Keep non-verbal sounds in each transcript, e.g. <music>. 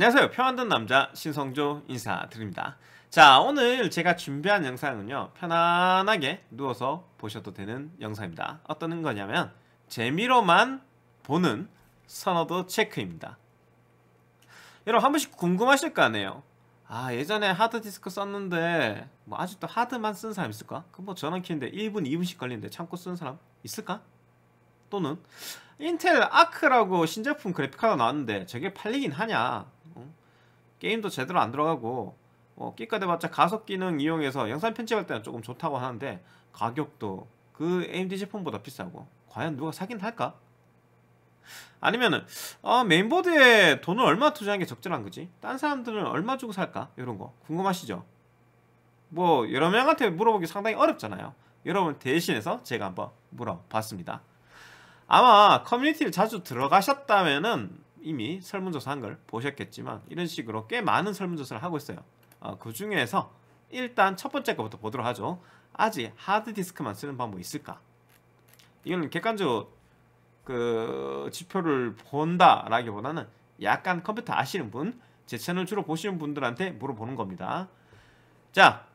안녕하세요 편안한 남자 신성조 인사드립니다 자 오늘 제가 준비한 영상은요 편안하게 누워서 보셔도 되는 영상입니다 어떤 거냐면 재미로만 보는 선호도 체크입니다 여러분 한 번씩 궁금하실 거 아니에요 아 예전에 하드디스크 썼는데 뭐 아직도 하드만 쓴 사람 있을까? 그뭐 전원 키는데 1분 2분씩 걸리는데 참고 쓴 사람 있을까? 또는 인텔 아크라고 신제품 그래픽카드 나왔는데 저게 팔리긴 하냐 게임도 제대로 안 들어가고 어, 끼까대봤자 가속 기능 이용해서 영상 편집할 때는 조금 좋다고 하는데 가격도 그 AMD 제품보다 비싸고 과연 누가 사긴 할까? 아니면은 어, 메인보드에 돈을 얼마 투자하는 게 적절한 거지? 딴 사람들은 얼마 주고 살까? 이런 거 궁금하시죠? 뭐 여러 명한테 물어보기 상당히 어렵잖아요 여러분 대신해서 제가 한번 물어봤습니다 아마 커뮤니티를 자주 들어가셨다면은 이미 설문조사 한 걸 보셨겠지만 이런 식으로 꽤 많은 설문조사를 하고 있어요 어, 그 중에서 일단 첫 번째 거부터 보도록 하죠 아직 하드디스크만 쓰는 방법이 있을까 이건 객관적그 지표를 본다라기보다는 약간 컴퓨터 아시는 분, 제 채널 주로 보시는 분들한테 물어보는 겁니다. 자,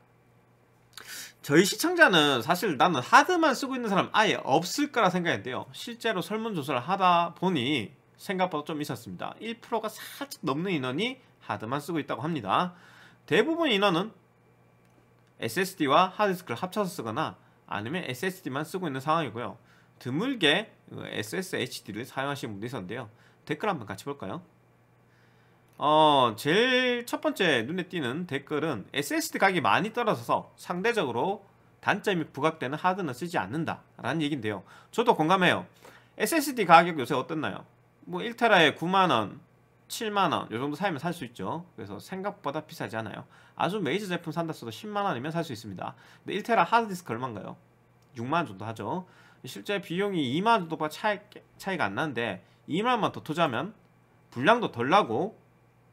저희 시청자는 사실 나는 하드만 쓰고 있는 사람 아예 없을 거라 생각했는데요. 실제로 설문조사를 하다 보니 생각보다 좀 있었습니다. 1%가 살짝 넘는 인원이 하드만 쓰고 있다고 합니다. 대부분 인원은 SSD와 하드디스크를 합쳐서 쓰거나 아니면 SSD만 쓰고 있는 상황이고요. 드물게 SSHD를 그 사용하시는 분도 있었는데요. 댓글 한번 같이 볼까요? 어, 제일 첫 번째 눈에 띄는 댓글은 SSD 가격이 많이 떨어져서 상대적으로 단점이 부각되는 하드는 쓰지 않는다 라는 얘기인데요. 저도 공감해요. SSD 가격 요새 어땠나요 뭐 1테라에 9만원 7만원 요정도 사면 살 수 있죠 그래서 생각보다 비싸지 않아요 아주 메이저 제품 산다 써도 10만원이면 살 수 있습니다 근데 1테라 하드디스크 얼마인가요? 6만원 정도 하죠 실제 비용이 2만원 정도가 차이, 차이가 안 나는데 2만원만 더 투자하면 불량도덜 나고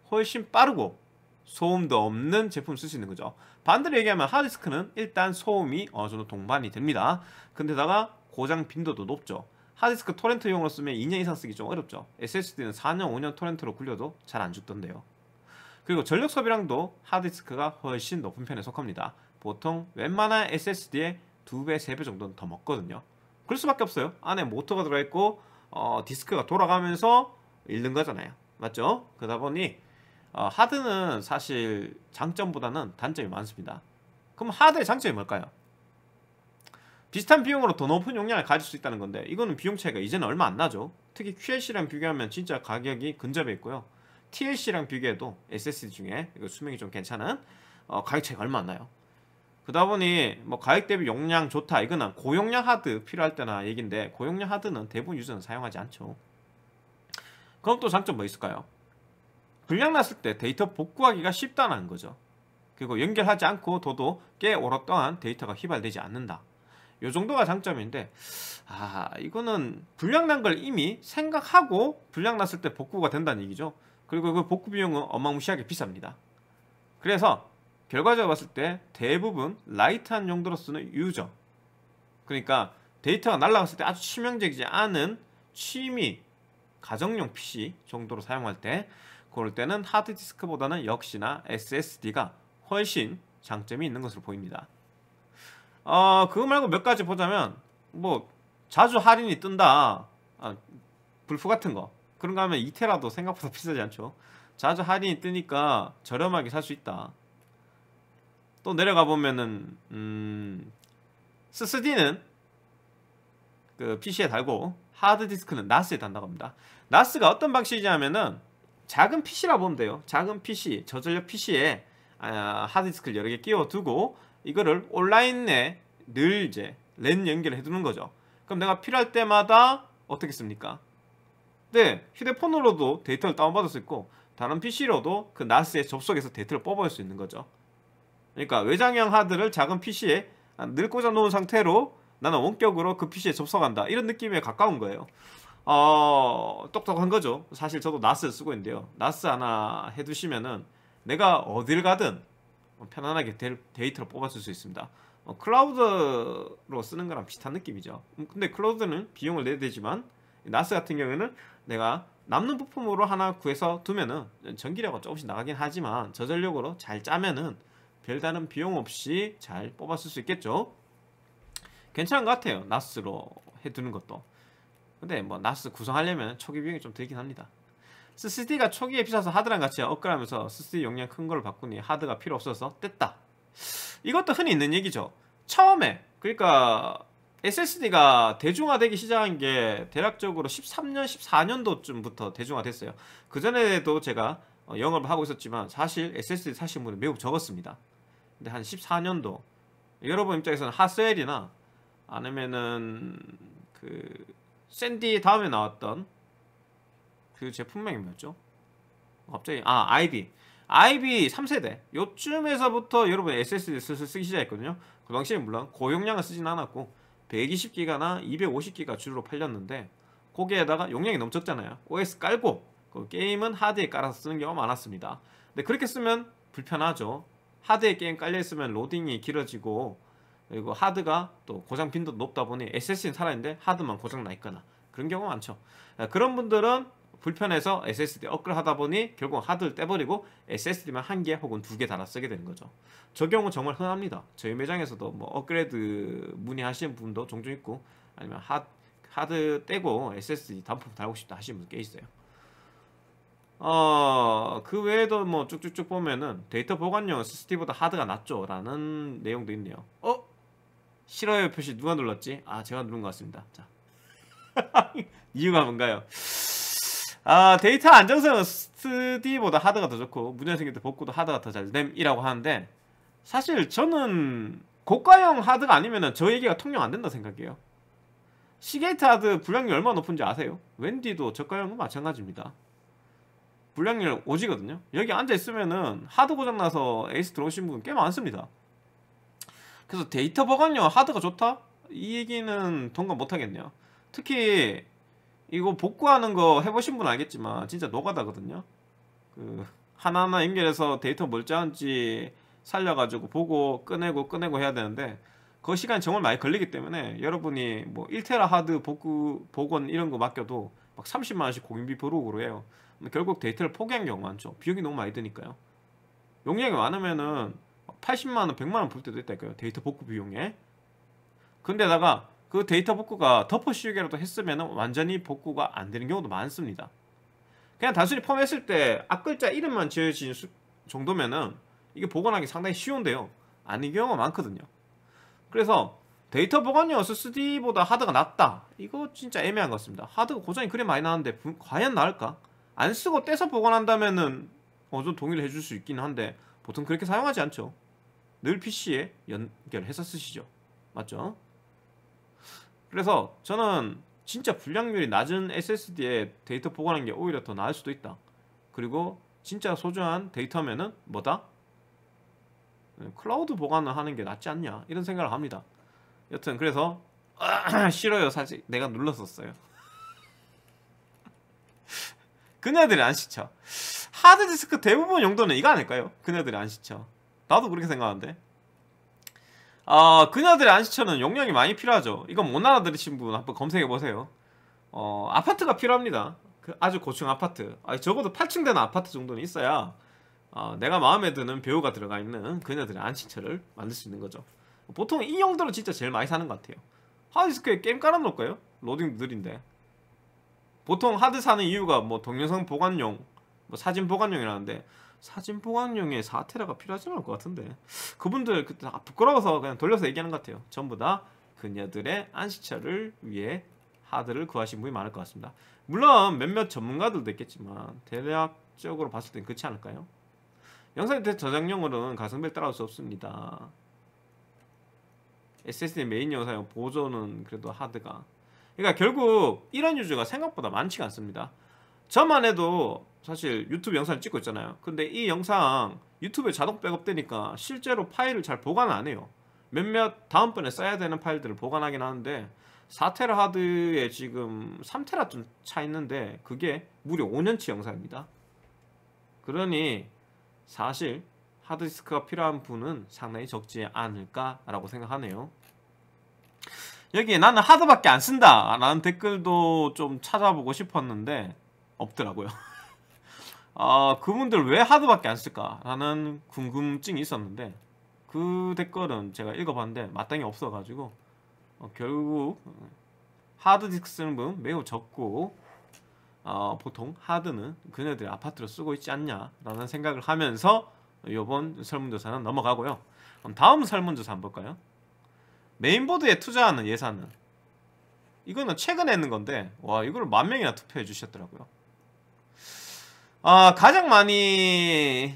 훨씬 빠르고 소음도 없는 제품 쓸 수 있는 거죠 반대로 얘기하면 하드디스크는 일단 소음이 어느 정도 동반이 됩니다 근데다가 고장 빈도도 높죠 하드디스크 토렌트용으로 쓰면 2년 이상 쓰기 좀 어렵죠. SSD는 4년, 5년 토렌트로 굴려도 잘 안 죽던데요. 그리고 전력 소비량도 하드디스크가 훨씬 높은 편에 속합니다. 보통 웬만한 SSD의 2배, 3배 정도는 더 먹거든요. 그럴 수밖에 없어요. 안에 모터가 들어있고 어, 디스크가 돌아가면서 읽는 거잖아요. 맞죠? 그러다 보니 어, 하드는 사실 장점보다는 단점이 많습니다. 그럼 하드의 장점이 뭘까요? 비슷한 비용으로 더 높은 용량을 가질 수 있다는 건데 이거는 비용 차이가 이제는 얼마 안 나죠 특히 QLC랑 비교하면 진짜 가격이 근접해 있고요 TLC랑 비교해도 SSD 중에 이거 수명이 좀 괜찮은 어, 가격 차이가 얼마 안 나요 그다 보니 뭐 가격 대비 용량 좋다 이거는 고용량 하드 필요할 때나 얘긴데 고용량 하드는 대부분 유저는 사용하지 않죠 그럼 또 장점 뭐 있을까요? 불량 났을 때 데이터 복구하기가 쉽다는 거죠 그리고 연결하지 않고 둬도 꽤 오랫동안 데이터가 휘발되지 않는다 요 정도가 장점인데 아 이거는 불량난 걸 이미 생각하고 불량났을 때 복구가 된다는 얘기죠 그리고 그 복구 비용은 어마무시하게 비쌉니다 그래서 결과적으로 봤을 때 대부분 라이트한 용도로 쓰는 유저 그러니까 데이터가 날라갔을 때 아주 치명적이지 않은 취미 가정용 PC 정도로 사용할 때 그럴 때는 하드디스크보다는 역시나 SSD가 훨씬 장점이 있는 것으로 보입니다 어 그거 말고 몇 가지 보자면 뭐 자주 할인이 뜬다 아, 불프 같은 거 그런 거 하면 이테라도 생각보다 <laughs> 비싸지 않죠 자주 할인이 뜨니까 저렴하게 살 수 있다 또 내려가 보면은 음 SSD는 그 PC에 달고 하드디스크는 나스에 단다고 합니다 나스가 어떤 방식이냐면은 작은 PC라 보면 돼요 작은 PC 저전력 PC에 아, 하드디스크를 여러 개 끼워두고 이거를 온라인에 늘 이제 랜 연결을 해두는 거죠. 그럼 내가 필요할 때마다 어떻게 씁니까? 네, 휴대폰으로도 데이터를 다운받을 수 있고 다른 PC로도 그 NAS에 접속해서 데이터를 뽑아올 수 있는 거죠. 그러니까 외장형 하드를 작은 PC에 늘 꽂아놓은 상태로 나는 원격으로 그 PC에 접속한다. 이런 느낌에 가까운 거예요. 어, 똑똑한 거죠. 사실 저도 나스를 쓰고 있는데요. 나스 하나 해두시면은 내가 어딜 가든 어, 편안하게 데이터로 뽑았을수 있습니다. 어, 클라우드로 쓰는 거랑 비슷한 느낌이죠. 음, 근데 클라우드는 비용을 내야 되지만 나스 같은 경우에는 내가 남는 부품으로 하나 구해서 두면은 전기료가 조금씩 나가긴 하지만 저전력으로 잘 짜면은 별다른 비용 없이 잘 뽑아 쓸수 있겠죠. 괜찮은 것 같아요. 나스로 해두는 것도. 근데 뭐 나스 구성하려면 초기 비용이 좀 들긴 합니다. SSD가 초기에 비싸서 하드랑 같이 업그레이드하면서 SSD 용량 큰 걸로 바꾸니 하드가 필요 없어서 뗐다. 이것도 흔히 있는 얘기죠. 처음에 그러니까 SSD가 대중화되기 시작한 게 대략적으로 13년, 14년도쯤부터 대중화됐어요. 그 전에도 제가 어, 영업을 하고 있었지만 사실 SSD 사신 분은 매우 적었습니다. 근데 한 14년도 여러분 입장에서는 하스웰이나 아니면은 그 샌디 다음에 나왔던 그 제품명이 뭐였죠? 갑자기 아 아이비 아이비 3세대 요쯤에서부터 여러분 SSD를 쓰기 시작했거든요 그 당시에 물론 고용량을 쓰진 않았고 120기가나 250기가 주로 팔렸는데 거기에다가 용량이 넘쳤잖아요 OS 깔고 그 게임은 하드에 깔아서 쓰는 경우가 많았습니다 근데 그렇게 쓰면 불편하죠 하드에 게임 깔려있으면 로딩이 길어지고 그리고 하드가 또 고장 빈도 높다 보니 SSD는 살아있는데 하드만 고장 나 있거나 그런 경우가 많죠 그런 분들은 불편해서 SSD 업글 하다 보니 결국 하드를 떼버리고 SSD만 한 개 혹은 두 개 달아 쓰게 되는 거죠. 저 경우 정말 흔합니다. 저희 매장에서도 뭐 업그레이드 문의하시는 분도 종종 있고 아니면 하, 하드 떼고 SSD 단품 달고 싶다 하시는 분도꽤 있어요. 어, 그 외에도 뭐 쭉쭉쭉 보면은 데이터 보관용 SSD보다 하드가 낫죠. 라는 내용도 있네요. 어? 싫어요 표시 누가 눌렀지? 아, 제가 누른 것 같습니다. 자. <laughs> 이유가 뭔가요? 아, 데이터 안정성은 스디보다 하드가 더 좋고 문제생길 때 복구도 하드가 더 잘 됨이라고 하는데 사실 저는 고가형 하드가 아니면 저 얘기가 통용 안 된다 생각해요 시게이트 하드 불량률 얼마나 높은지 아세요? 웬디도 저가형은 마찬가지입니다 불량률 오지거든요 여기 앉아있으면은 하드 고장나서 에이스 들어오신 분 꽤 많습니다 그래서 데이터 보관용 하드가 좋다? 이 얘기는 동감 못하겠네요 특히 이거 복구하는 거 해보신 분 알겠지만 진짜 노가다거든요. 그 하나하나 연결해서 데이터 멀쩡한지 살려가지고 보고 꺼내고 꺼내고 해야 되는데 그시간 정말 많이 걸리기 때문에 여러분이 뭐 1테라 하드 복구 복원 이런 거 맡겨도 막 30만 원씩 공인비 부으로 해요. 결국 데이터를 포기한 경우 많죠. 비용이 너무 많이 드니까요. 용량이 많으면은 80만 원, 100만 원볼 때도 있다니까요. 데이터 복구 비용에. 근데다가 그 데이터 복구가 터프 시우기라도 했으면 완전히 복구가 안 되는 경우도 많습니다. 그냥 단순히 펌했을 때 앞글자 이름만 지어진 정도면은 이게 복원하기 상당히 쉬운데요. 아닌 경우가 많거든요. 그래서 데이터 보관용 SSD보다 하드가 낫다. 이거 진짜 애매한 것 같습니다. 하드가 고장이 그리 많이 나는데 과연 나을까? 안 쓰고 떼서 복원한다면은 어느 정도 동의를 해줄 수 있긴 한데 보통 그렇게 사용하지 않죠. 늘 PC에 연결해서 쓰시죠. 맞죠? 그래서 저는 진짜 불량률이 낮은 SSD에 데이터 보관하는 게 오히려 더 나을 수도 있다. 그리고 진짜 소중한 데이터면은 뭐다? 클라우드 보관을 하는 게 낫지 않냐 이런 생각을 합니다. 여튼 그래서 <clears throat> 싫어요 사실 내가 눌렀었어요. <laughs> 그녀들이 안 시쳐. 하드디스크 대부분 용도는 이거 아닐까요? 그녀들이 안 시쳐. 나도 그렇게 생각하는데. 어, 그녀들의 안시처는 용량이 많이 필요하죠. 이건 못 알아들으신 분 한번 검색해보세요. 어, 아파트가 필요합니다. 그 아주 고층 아파트. 아 적어도 8층 되는 아파트 정도는 있어야 어, 내가 마음에 드는 배우가 들어가 있는 그녀들의 안시처를 만들 수 있는 거죠. 보통 이 정도로 진짜 제일 많이 사는 것 같아요. 하드디스크에 게임 깔아놓을까요? 로딩 느린데. 보통 하드 사는 이유가 뭐 동영상 보관용, 뭐 사진 보관용이라는데 사진 보관용에 4테라가 필요하지 않을 것 같은데 그분들 그때 아, 부끄러워서 그냥 돌려서 얘기하는 것 같아요 전부 다 그녀들의 안시처를 위해 하드를 구하신 분이 많을 것 같습니다 물론 몇몇 전문가들도 있겠지만 대략적으로 봤을 땐 그렇지 않을까요? 영상 밑에 저장용으로는 가성비를 따라올 수 없습니다 SSD 메인 영상용 보조는 그래도 하드가 그러니까 결국 이런 유저가 생각보다 많지가 않습니다 저만 해도 사실 유튜브 영상을 찍고 있잖아요 근데 이 영상 유튜브에 자동 백업되니까 실제로 파일을 잘 보관 안 해요 몇몇 다음번에 써야 되는 파일들을 보관하긴 하는데 4테라 하드에 지금 3테라 좀차 있는데 그게 무려 5년치 영상입니다 그러니 사실 하드디스크가 필요한 분은 상당히 적지 않을까라고 생각하네요 여기 에 나는 하드밖에 안 쓴다 라는 댓글도 좀 찾아보고 싶었는데 없더라고요 <laughs> 아 그분들 왜 하드밖에 안 쓸까라는 궁금증이 있었는데 그 댓글은 제가 읽어봤는데 마땅히 없어가지고 어, 결국 하드 디스크 쓰는 분 뭐 매우 적고 어, 보통 하드는 그네들이 아파트로 쓰고 있지 않냐라는 생각을 하면서 요번 설문조사는 넘어가고요. 그럼 다음 설문조사 한번 볼까요? 메인보드에 투자하는 예산은 이거는 최근에 했는 건데 와 이걸 만 명이나 투표해 주셨더라고요. 아, 가장 많이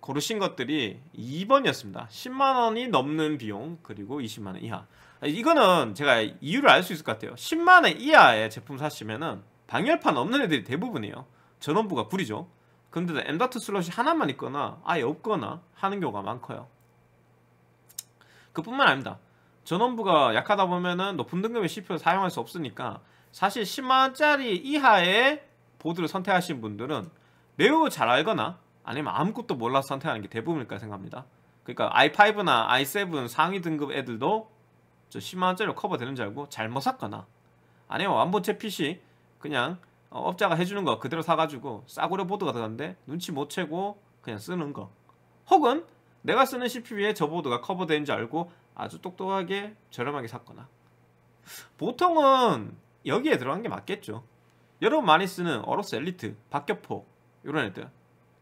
고르신 것들이 2번이었습니다. 10만원이 넘는 비용 그리고 20만원 이하 이거는 제가 이유를 알 수 있을 것 같아요. 10만원 이하의 제품 사시면은 방열판 없는 애들이 대부분이에요. 전원부가 구리죠. 근데 m 트 슬롯이 하나만 있거나 아예 없거나 하는 경우가 많고요. 그뿐만 아닙니다. 전원부가 약하다 보면은 높은 등급의 CPU를 사용할 수 없으니까 사실 10만원짜리 이하의 보드를 선택하신 분들은 매우 잘 알거나 아니면 아무것도 몰라서 선택하는 게 대부분일까 생각합니다. 그러니까 i5나 i7 상위 등급 애들도 저 10만원짜리로 커버되는 줄 알고 잘못 샀거나 아니면 완본체 PC 그냥 어, 업자가 해주는 거 그대로 사가지고 싸구려 보드가 들어갔는데 눈치 못 채고 그냥 쓰는 거 혹은 내가 쓰는 CPU에 저 보드가 커버되는 줄 알고 아주 똑똑하게 저렴하게 샀거나 보통은 여기에 들어간 게 맞겠죠 여러분 많이 쓰는 어로스 엘리트, 박격포 이런 애들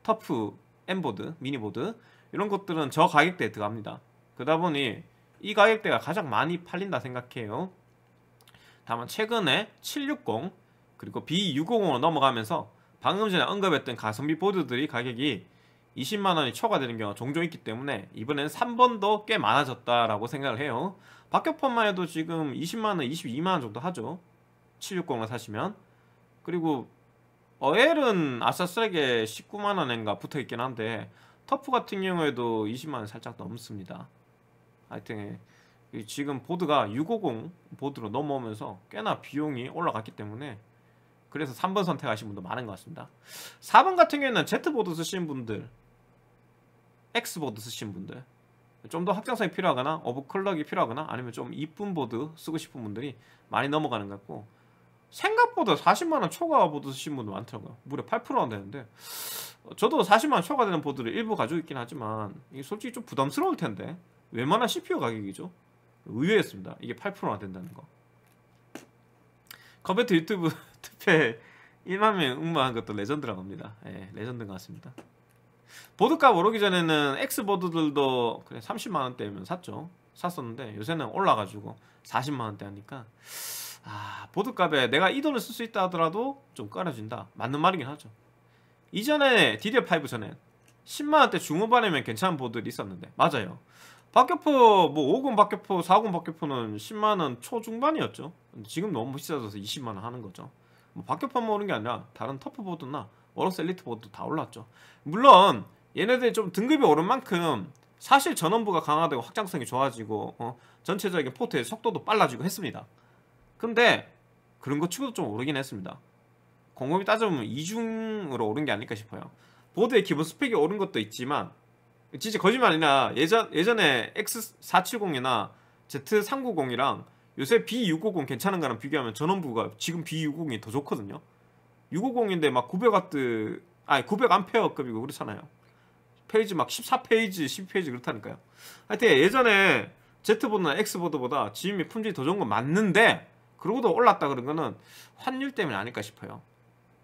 터프, 엠보드, 미니보드 이런 것들은 저 가격대에 들어갑니다 그러다 보니 이 가격대가 가장 많이 팔린다 생각해요 다만 최근에 760 그리고 B650으로 넘어가면서 방금 전에 언급했던 가성비 보드들이 가격이 20만원이 초과되는 경우가 종종 있기 때문에 이번엔 3번도 꽤 많아졌다라고 생각을 해요 박격판만 해도 지금 20만원, 22만원 정도 하죠 760을 사시면 그리고 어엘은 아싸스에게 19만원인가 붙어있긴 한데 터프 같은 경우에도 20만원 살짝 넘습니다 하여튼 지금 보드가 650 보드로 넘어오면서 꽤나 비용이 올라갔기 때문에 그래서 3번 선택하신 분도 많은 것 같습니다 4번 같은 경우에는 Z보드 쓰신 분들 X보드 쓰신 분들 좀 더 확장성이 필요하거나 오버클럭이 필요하거나 아니면 좀 이쁜 보드 쓰고 싶은 분들이 많이 넘어가는 것 같고 생각보다 40만원 초과 보드 쓰신 분들 많더라고요 무려 8%나 되는데 어, 저도 40만원 초과되는 보드를 일부 가지고 있긴 하지만 이게 솔직히 좀 부담스러울 텐데 웬만한 CPU 가격이죠 의외였습니다 이게 8%나 된다는 거 커베트 유튜브 투표 에 1만명 응모한 것도 레전드라고 합니다 예, 레전드인 것 같습니다 보드값 오르기 전에는 엑스보드들도 그래 30만원대면 샀죠 샀었는데 요새는 올라가지고 40만원대 하니까 아 보드값에 내가 이 돈을 쓸 수 있다 하더라도 좀 깔아준다 맞는 말이긴 하죠 이전에 d d r 5 전엔 10만원대 중후반이면 괜찮은 보드들이 있었는데 맞아요 박격포 뭐 5군 박격포 4군 박격포는 10만원 초중반이었죠 지금 너무 비싸져서 20만원 하는 거죠 뭐 박격포만 오른 게 아니라 다른 터프보드나 워러스 엘리트 보드도 다 올랐죠 물론 얘네들이 좀 등급이 오른 만큼 사실 전원부가 강화되고 확장성이 좋아지고 어, 전체적인 포트의 속도도 빨라지고 했습니다 근데 그런 것 치고도 좀 오르긴 했습니다. 공급이 따져보면 이중으로 오른 게 아닐까 싶어요. 보드의 기본 스펙이 오른 것도 있지만 진짜 거짓말 이니 예전, 예전에 X470이나 Z390이랑 요새 B650 괜찮은 거랑 비교하면 전원부가 지금 B650이 더 좋거든요. 650인데 막 900W 아니 900A급이고 그렇잖아요. 페이지 막 14페이지, 12페이지 그렇다니까요. 하여튼 예전에 Z보드나 X보드보다 지음이 품질이 더 좋은 건 맞는데 그러고도 올랐다 그런 거는 환율 때문이 아닐까 싶어요.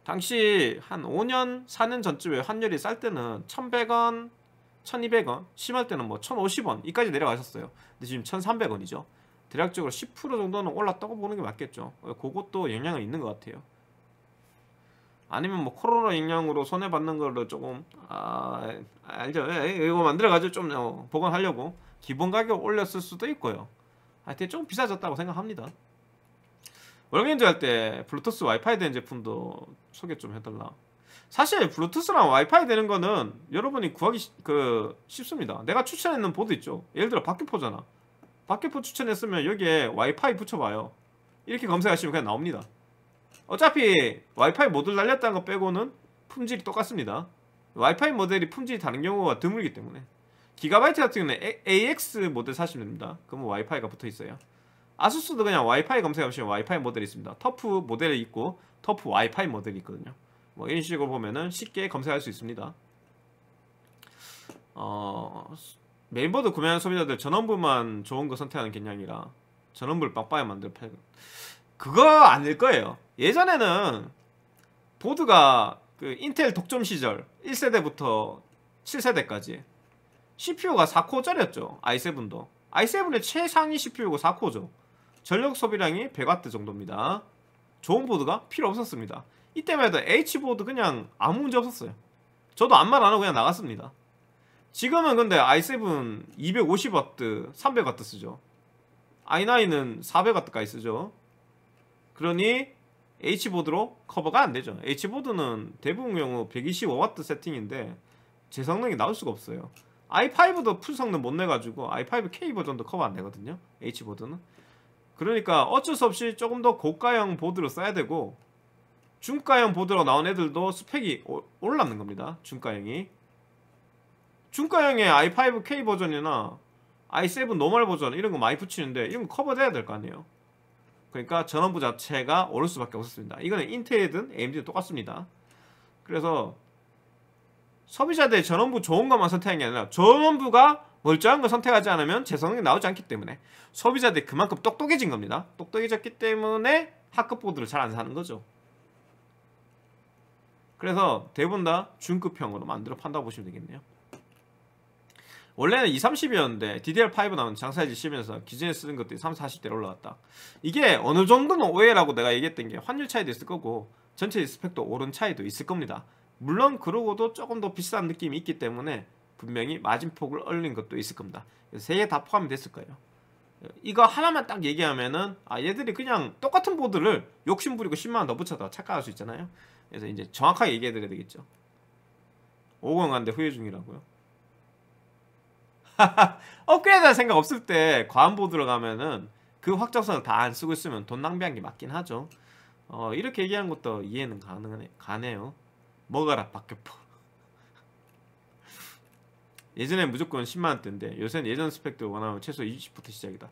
당시 한 5년, 4년 전쯤에 환율이 쌀 때는 1,100원, 1,200원, 심할 때는 뭐 1,050원 이까지 내려가셨어요. 근데 지금 1,300원이죠. 대략적으로 10% 정도는 올랐다고 보는 게 맞겠죠. 어, 그것도 영향은 있는 것 같아요. 아니면 뭐 코로나 영향으로 손해받는 걸로 조금 아 알죠 예, 예, 이거 만들어가지고 좀 어, 보관하려고 기본 가격 올렸을 수도 있고요 하여튼 좀 비싸졌다고 생각합니다 월경제 할 때 블루투스 와이파이 된 제품도 소개 좀 해달라. 사실 블루투스랑 와이파이 되는 거는 여러분이 구하기 시, 그 쉽습니다. 내가 추천했는 보드 있죠. 예를 들어 바퀴포잖아바퀴포 추천했으면 여기에 와이파이 붙여봐요. 이렇게 검색하시면 그냥 나옵니다. 어차피 와이파이 모듈 날렸다는 거 빼고는 품질이 똑같습니다. 와이파이 모델이 품질이 다른 경우가 드물기 때문에 기가바이트 같은 경우는 AX 모델 사시면 됩니다. 그러면 와이파이가 붙어 있어요. 아수스도 그냥 와이파이 검색하시면 와이파이 모델이 있습니다. 터프 모델이 있고 터프 와이파이 모델이 있거든요. 뭐 이런 식으로 보면은 쉽게 검색할 수 있습니다. 어, 메인보드 구매하는 소비자들 전원부만 좋은 거 선택하는 개념이라 전원부를 빡빡이 만들어 팔 그거 아닐 거예요. 예전에는 보드가 그 인텔 독점 시절 1세대부터 7세대까지 CPU가 4코어짜리였죠. i7도. i7의 최상위 c p u 가 4코어죠. 전력 소비량이 100W 정도입니다. 좋은 보드가 필요 없었습니다. 이때만 해도 H보드 그냥 아무 문제 없었어요. 저도 아무 말 안 하고 그냥 나갔습니다. 지금은 근데 i7 250W, 300W 쓰죠. i9은 400W까지 쓰죠. 그러니 H보드로 커버가 안 되죠. H보드는 대부분 경우 125W 세팅인데 제 성능이 나올 수가 없어요. i5도 풀 성능 못 내가지고 i5K 버전도 커버 안 되거든요. H보드는. 그러니까 어쩔 수 없이 조금 더 고가형 보드로 써야 되고 중가형 보드로 나온 애들도 스펙이 올랐는 겁니다. 중가형이 중가형의 i5K 버전이나 i7 노멀 버전 이런 거 많이 붙이는데 이런 거 커버돼야 될 거 아니에요. 그러니까 전원부 자체가 오를 수밖에 없었습니다. 이거는 인텔이든 AMD든 똑같습니다. 그래서 소비자들 의 전원부 좋은 것만 선택한 게 아니라 전원부가 멀쩡한 걸 선택하지 않으면 재 성능이 나오지 않기 때문에 소비자들이 그만큼 똑똑해진 겁니다. 똑똑해졌기 때문에 하급 보드를 잘 안 사는 거죠. 그래서 대부분 다 중급형으로 만들어 판다고 보시면 되겠네요. 원래는 2, 30이었는데 DDR5 나온 장사의 지시면서 기존에 쓰는 것들이 3, 40대로 올라갔다. 이게 어느 정도는 오해라고 내가 얘기했던 게 환율 차이도 있을 거고 전체 스펙도 오른 차이도 있을 겁니다. 물론 그러고도 조금 더 비싼 느낌이 있기 때문에 분명히 마진폭을 얼린 것도 있을 겁니다. 그세개 다 포함이 됐을 거예요. 이거 하나만 딱 얘기하면은 아 얘들이 그냥 똑같은 보드를 욕심부리고 10만원 더 붙여다 착각할 수 있잖아요. 그래서 이제 정확하게 얘기해드려야 되겠죠. 5권 간데 후회 중이라고요. <laughs> 업그레이드할 생각 없을 때 과한 보드로 가면은 그 확장성을 다 안 쓰고 있으면 돈 낭비한 게 맞긴 하죠. 어, 이렇게 얘기하는 것도 이해는 가능하네, 가네요. 먹어라 박격포. 예전에 무조건 10만원대인데 요새는 예전 스펙도 원하면 최소 20부터 시작이다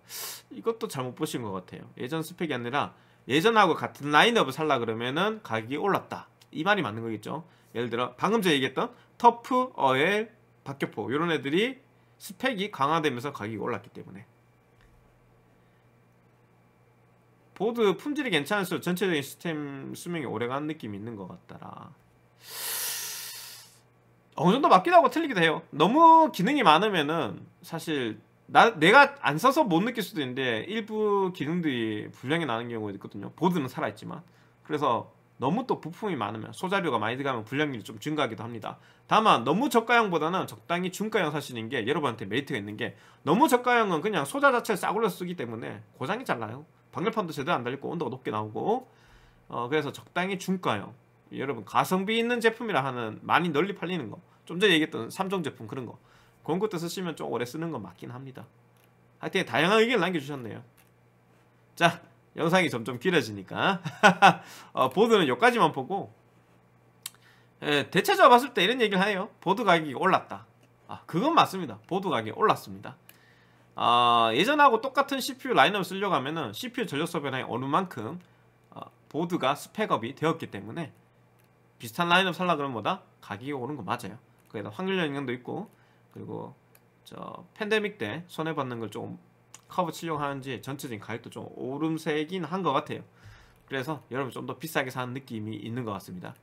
이것도 잘못 보신 것 같아요 예전 스펙이 아니라 예전하고 같은 라인업을 살라 그러면은 가격이 올랐다 이 말이 맞는 거겠죠 예를 들어 방금 전에 얘기했던 터프, 어엘, 박격포 이런 애들이 스펙이 강화되면서 가격이 올랐기 때문에 보드 품질이 괜찮을수록 전체적인 시스템 수명이 오래가는 느낌이 있는 것 같더라 어느 정도 맞기도 하고 틀리기도 해요. 너무 기능이 많으면은 사실 나 내가 안 써서 못 느낄 수도 있는데 일부 기능들이 불량이 나는 경우가 있거든요. 보드는 살아 있지만 그래서 너무 또 부품이 많으면 소자료가 많이 들어가면 불량률이 좀 증가하기도 합니다. 다만 너무 저가형보다는 적당히 중가형 사시는 게 여러분한테 메리트가 있는 게 너무 저가형은 그냥 소자 자체를 싸구려 쓰기 때문에 고장이 잘 나요. 방열판도 제대로 안 달리고 온도가 높게 나오고 어, 그래서 적당히 중가형 여러분 가성비 있는 제품이라 하는 많이 널리 팔리는 거 좀 전에 얘기했던 3종 제품 그런 거 그런 것도 쓰시면 좀 오래 쓰는 거 맞긴 합니다 하여튼 다양한 의견 남겨주셨네요 자 영상이 점점 길어지니까 <laughs> 어, 보드는 여기까지만 보고 예, 대체적으로 봤을 때 이런 얘기를 해요 보드 가격이 올랐다 아 그건 맞습니다 보드 가격이 올랐습니다 아, 예전하고 똑같은 CPU 라인업을 쓰려고 하면은 CPU 전력 소변량이 어느 만큼 어, 보드가 스펙업이 되었기 때문에 비슷한 라인업 살라 그런거 뭐다? 가격이 오른 거 맞아요. 그게다 확률 영향도 있고 그리고 저 팬데믹 때 손해 받는 걸 좀 커버 치려고 하는지 전체적인 가격도 좀 오름세긴 한것 같아요. 그래서 여러분 좀 더 비싸게 사는 느낌이 있는 것 같습니다.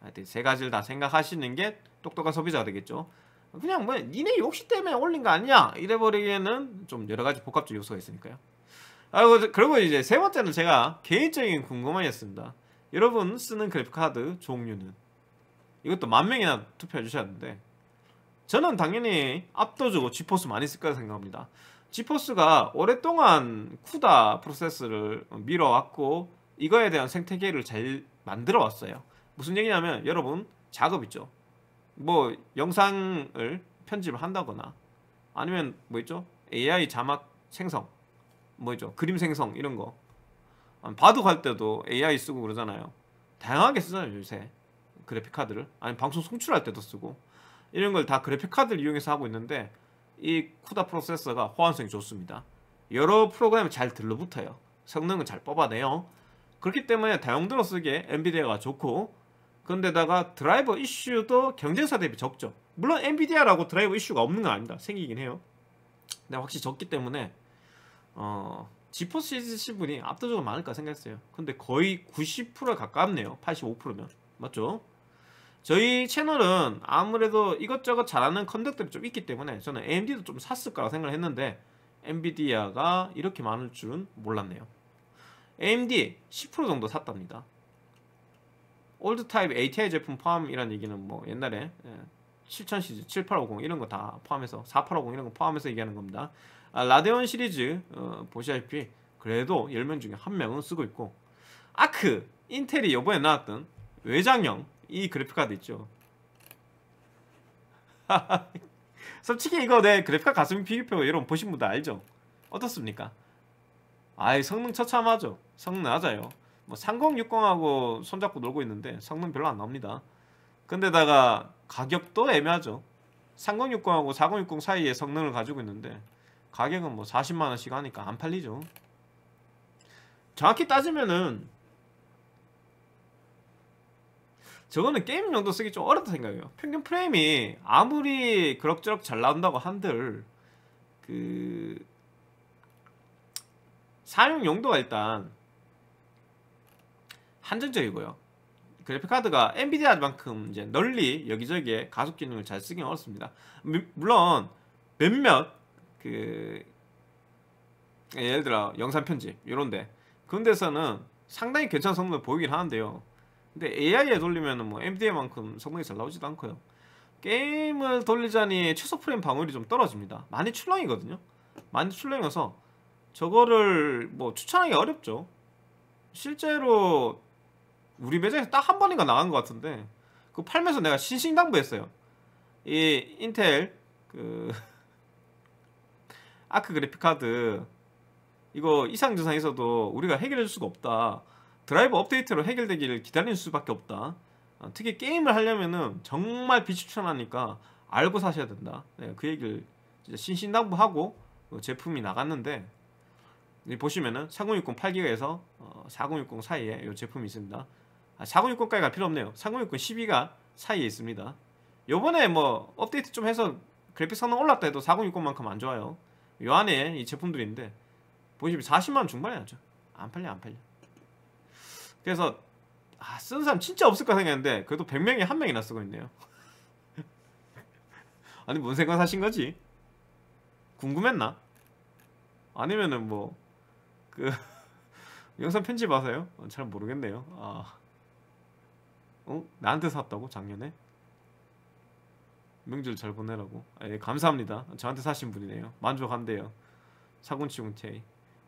하여튼 세 가지를 다 생각하시는 게 똑똑한 소비자가 되겠죠. 그냥 뭐 니네 욕심 때문에 올린 거 아니냐 이래버리기에는 좀 여러 가지 복합적 요소가 있으니까요. 아 그리고 이제 세 번째는 제가 개인적인 궁금함이었습니다. 여러분 쓰는 그래픽카드 종류는 이것도 만 명이나 투표해 주셨는데 저는 당연히 압도적으로 지포스 많이 쓸 거라 생각합니다. 지포스가 오랫동안 쿠다 프로세스를 밀어왔고 이거에 대한 생태계를 잘 만들어 왔어요. 무슨 얘기냐면 여러분 작업 있죠. 뭐 영상을 편집을 한다거나 아니면 뭐 있죠? AI 자막 생성 뭐 있죠? 그림 생성 이런 거 바둑 어, 할 때도 AI 쓰고 그러잖아요. 다양하게 쓰잖아요 요새 그래픽 카드를 아니 방송 송출할 때도 쓰고 이런 걸 다 그래픽 카드를 이용해서 하고 있는데 이 쿠다 프로세서가 호환성이 좋습니다. 여러 프로그램이 잘 들러붙어요. 성능을잘 뽑아내요. 그렇기 때문에 다용도로 쓰기에 엔비디아가 좋고 그런데다가 드라이버 이슈도 경쟁사 대비 적죠. 물론 엔비디아라고 드라이버 이슈가 없는 건 아닙니다. 생기긴 해요. 근데 확실히 적기 때문에 어 지포스 쓰신 분이 압도적으로 많을까 생각했어요 근데 거의 9 0 가깝네요 85%면 맞죠? 저희 채널은 아무래도 이것저것 잘하는 컨덕들이 좀 있기 때문에 저는 AMD도 좀 샀을 거라 생각을 했는데 엔비디아가 이렇게 많을 줄은 몰랐네요 AMD 10% 정도 샀답니다 올드 타입 ATI 제품 포함이라는 얘기는 뭐 옛날에 7000 시리즈 7850 이런 거 다 포함해서 4850 이런 거 포함해서 얘기하는 겁니다 아, 라데온 시리즈 어, 보시다시피 그래도 10명 중에 한 명은 쓰고 있고 아크 인텔이 요번에 나왔던 외장형 이 그래픽카드 있죠 <laughs> 솔직히 이거 내그래픽카 가슴 비교표 여러분 보신 분들 알죠? 어떻습니까? 아이 성능 처참하죠 성능 낮아요 뭐 3060하고 손잡고 놀고 있는데 성능 별로 안 나옵니다 근데다가 가격도 애매하죠 3060하고 4060 사이의 성능을 가지고 있는데 가격은 뭐 40만원씩 하니까 안 팔리죠 정확히 따지면은 저거는 게임 용도 쓰기 좀 어렵다 생각해요 평균 프레임이 아무리 그럭저럭 잘 나온다고 한들 그 사용 용도가 일단 한정적이고요 그래픽카드가 엔비디아만큼 이제 널리 여기저기에 가속 기능을 잘쓰기 어렵습니다 물론 몇몇 그 예, 예를 들어 영상 편집 이런데 그런 데서는 상당히 괜찮은 성능을 보이긴 하는데요. 근데 AI에 돌리면 뭐 MDA만큼 성능이 잘 나오지도 않고요. 게임을 돌리자니 최소 프레임 방울이 좀 떨어집니다. 많이 출렁이거든요. 많이 출렁여서 저거를 뭐 추천하기 어렵죠. 실제로 우리 매장에서 딱 한 번인가 나간 것 같은데 그 팔면서 내가 신신당부했어요. 이 인텔 그 <laughs> 아크 그래픽 카드 이거 이상 증상에서도 우리가 해결해줄 수가 없다. 드라이버 업데이트로 해결되기를 기다릴 수밖에 없다. 아, 특히 게임을 하려면은 정말 비추천하니까 알고 사셔야 된다. 네, 그 얘기를 신신당부하고 그 제품이 나갔는데 보시면은 4060 8기가에서 4060 사이에 이 제품이 있습니다. 4060까지 아, 갈 필요 없네요. 4060 12가 사이에 있습니다. 요번에 뭐 업데이트 좀 해서 그래픽 성능 올랐다 해도 4060만큼 안 좋아요. 요 안에 이 제품들인데 보시면 40만원 중반에 나죠 안 팔려 안 팔려 그래서 아, 쓴 사람 진짜 없을까 생각했는데 그래도 100명이 한 명이나 쓰고 있네요 아니 뭔 생각 사신 거지? 궁금했나? 아니면은 뭐 그 <laughs> 영상 편집하세요? 어, 잘 모르겠네요 아 어? 나한테 샀다고 작년에? 명절 잘 보내라고 아, 예, 감사합니다 저한테 사신 분이네요 만족한대요 4군치공 t i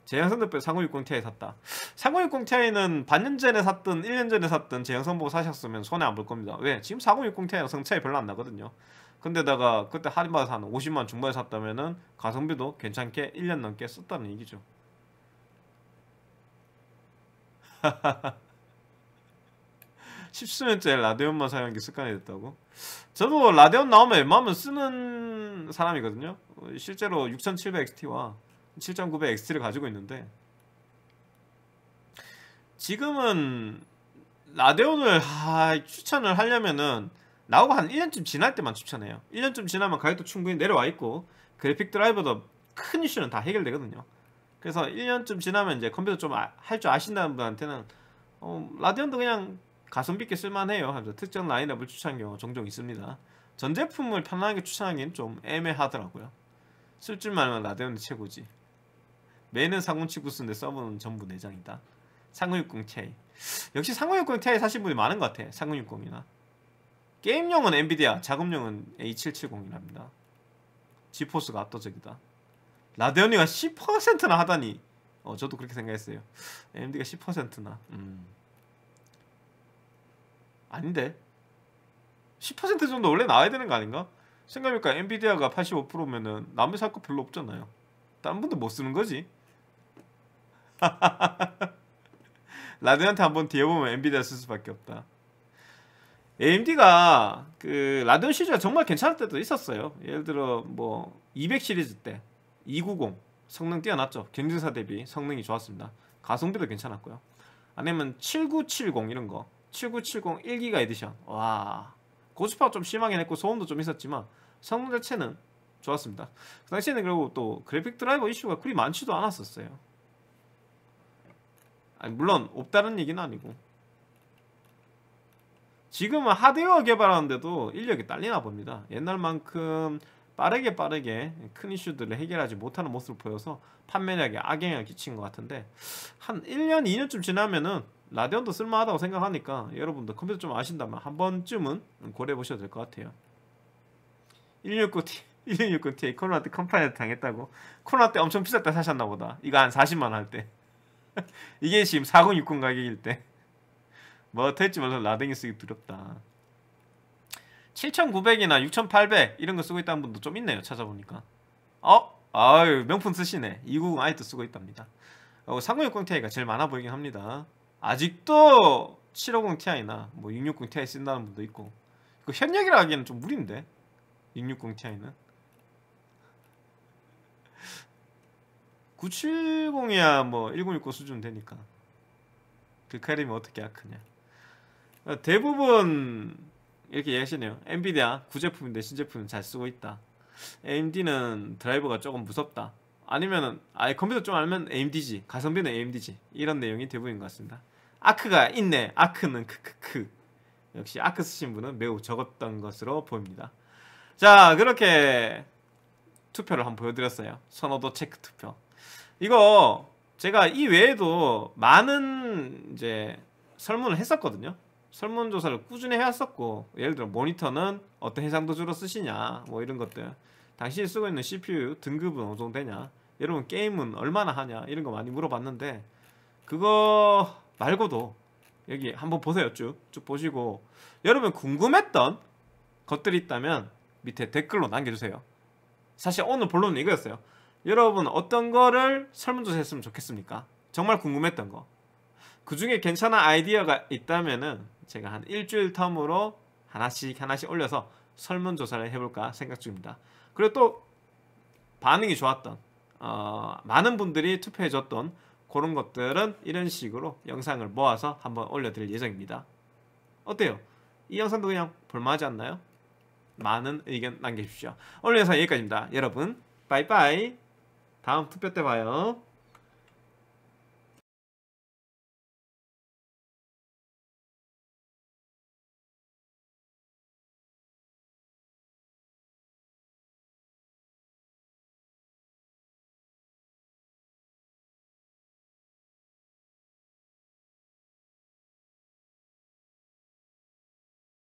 제영선대표4 0 6공 t i 샀다 4 0 6공 t i 는 반년 전에 샀든 1년 전에 샀든 제영선 보고 사셨으면 손해 안 볼 겁니다 왜? 지금 4 0 6공 t i 랑 성차이 별로 안 나거든요 근데다가 그때 할인받아서 한 50만 중반에 샀다면은 가성비도 괜찮게 1년 넘게 썼다는 얘기죠 1 <laughs> 0수년째라디오만 사용한 게 습관이 됐다고? 저도 라데온 나오면 웬만하면 쓰는 사람이거든요 실제로 6700XT와 7900XT를 가지고 있는데 지금은 라데온을 하, 추천을 하려면은 나오고 한 1년쯤 지날 때만 추천해요 1년쯤 지나면 가격도 충분히 내려와 있고 그래픽 드라이버도 큰 이슈는 다 해결되거든요 그래서 1년쯤 지나면 이제 컴퓨터 좀 할 줄 아, 아신다는 분한테는 어, 라디언도 그냥 가성비 있게 쓸만해요 특정 라인업을 추천한 경우 종종 있습니다. 전 제품을 편하게 추천하기엔 좀 애매하더라고요. 쓸 줄만 알면 라데온이 최고지. 매는 상군치구 쓰는데 서브는 전부 내장이다. 상군60K 역시 상군60K 사신 분이 많은 것 같아. 상군60이나 게임용은 엔비디아, 작업용은 A770이랍니다. 지포스가 압도적이다. 라데온이가 10%나 하다니 어, 저도 그렇게 생각했어요. AMD가 10%나 음. 아닌데 10% 정도 원래 나와야 되는 거 아닌가? 생각해보니까 엔비디아가 85%면은 남의 살거 별로 없잖아요 딴분도못 쓰는 거지 <laughs> 라든한테 디 한번 뒤에 보면 엔비디아 쓸 수밖에 없다 AMD가 그 라디온 시리즈가 정말 괜찮을 때도 있었어요. 예를 들어 뭐200 시리즈 때 290 성능 뛰어났죠. 경쟁사 대비 성능이 좋았습니다. 가성비도 괜찮았고요. 아니면 7970 이런 거7970 1기가 에디션 와고스파좀 심하긴 했고 소음도 좀 있었지만 성능 자체는 좋았습니다 그 당시에는 그리고 또 그래픽 드라이버 이슈가 그리 많지도 않았었어요 아니 물론 없다는 얘기는 아니고 지금은 하드웨어 개발하는데도 인력이 딸리나 봅니다 옛날만큼 빠르게 빠르게 큰 이슈들을 해결하지 못하는 모습을 보여서 판매력에 악영향을 끼친 것 같은데 한 1년, 2년쯤 지나면은 라디언도 쓸만하다고 생각하니까 여러분도 컴퓨터 좀 아신다면 한 번쯤은 고려해 보셔도 될 것 같아요. 169T 1 6 9 t 코로나 때컴파일한 당했다고 코로나 때 엄청 비쌌다 사셨나 보다 이거 한 40만 할때 <laughs> 이게 지금 4060 가격일 때뭐 어떻 말라 라댕이 쓰기 두렵다 7,900이나 6,800 이런 거 쓰고 있다는 분도 좀 있네요. 찾아보니까. 어? 아유 명품 쓰시네. 290 아이도 쓰고 있답니다. 어, 306Ti가 0 제일 많아 보이긴 합니다. 아직도 750Ti나 뭐 660Ti 쓴다는 분도 있고 그 현역이라 하기에는 좀 무리인데 660Ti는 970이야 뭐1069 수준 되니까 그 카림이 어떻게 아크냐 어, 대부분 이렇게 얘기하시네요 엔비디아 구제품인데 신제품 은잘 쓰고 있다 AMD는 드라이버가 조금 무섭다 아니면은 아예 컴퓨터 좀 알면 AMD지 가성비는 AMD지 이런 내용이 대부분인 것 같습니다 아크가 있네 아크는 크크크 역시 아크 쓰신 분은 매우 적었던 것으로 보입니다 자 그렇게 투표를 한번 보여드렸어요 선호도 체크 투표 이거 제가 이 외에도 많은 이제 설문을 했었거든요 설문조사를 꾸준히 해왔었고 예를 들어 모니터는 어떤 해상도주로 쓰시냐 뭐 이런 것들 당신이 쓰고 있는 CPU 등급은 어느 정도 되냐 여러분 게임은 얼마나 하냐 이런 거 많이 물어봤는데 그거 말고도 여기 한번 보세요 쭉쭉 쭉 보시고 여러분 궁금했던 것들이 있다면 밑에 댓글로 남겨주세요 사실 오늘 본론은 이거였어요 여러분 어떤 거를 설문조사 했으면 좋겠습니까? 정말 궁금했던 거그 중에 괜찮은 아이디어가 있다면은 제가 한 일주일 텀으로 하나씩 하나씩 올려서 설문조사를 해볼까 생각 중입니다. 그리고 또 반응이 좋았던 어, 많은 분들이 투표해줬던 그런 것들은 이런 식으로 영상을 모아서 한번 올려드릴 예정입니다. 어때요? 이 영상도 그냥 볼만하지 않나요? 많은 의견 남겨주십시오. 오늘 영상 여기까지입니다. 여러분 빠이빠이 다음 투표 때 봐요.